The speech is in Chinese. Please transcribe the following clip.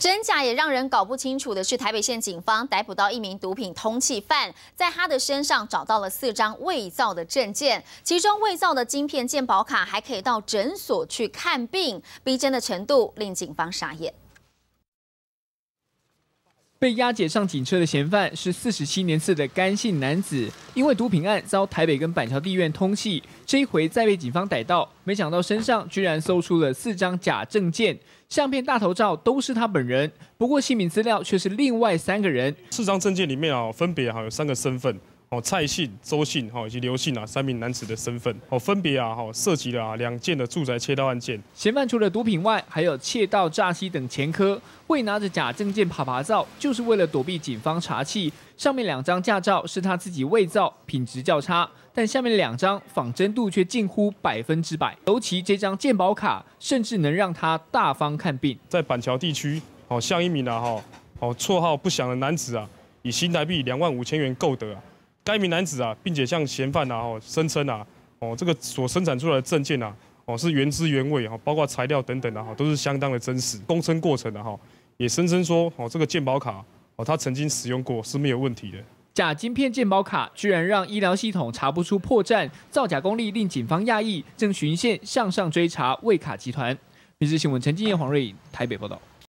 真假也让人搞不清楚的是，台北县警方逮捕到一名毒品通缉犯，在他的身上找到了四张伪造的证件，其中伪造的晶片鉴保卡还可以到诊所去看病，逼真的程度令警方傻眼。被押解上警车的嫌犯是四十七年次的甘姓男子，因为毒品案遭台北跟板桥地院通缉，这一回再被警方逮到，没想到身上居然搜出了四张假证件，相片大头照都是他本人，不过姓名资料却是另外三个人，四张证件里面啊，分别好有三个身份。哦，蔡姓、周姓、哈以及刘姓啊，三名男子的身份哦，分别啊哈涉及了两件的住宅窃盗案件。嫌犯除了毒品外，还有窃盗、诈欺等前科。为拿着假证件爬爬照，就是为了躲避警方查缉。上面两张驾照是他自己伪造，品质较差，但下面两张仿真度却近乎百分之百。尤其这张鉴宝卡，甚至能让他大方看病。在板桥地区，哦像一名啊哈哦绰号不详的男子啊，以新台币两万五千元购得啊。该名男子啊，并且向嫌犯啊哦声称啊哦这个所生产出来的证件啊哦是原汁原味啊，包括材料等等啊、哈都是相当的真实。供称过程啊、哈，也声称说哦这个鉴宝卡哦他曾经使用过是没有问题的。假晶片鉴宝卡居然让医疗系统查不出破绽，造假功力令警方讶异，正循线向上追查魏卡集团。每日新闻陈金燕、黄瑞台北报道。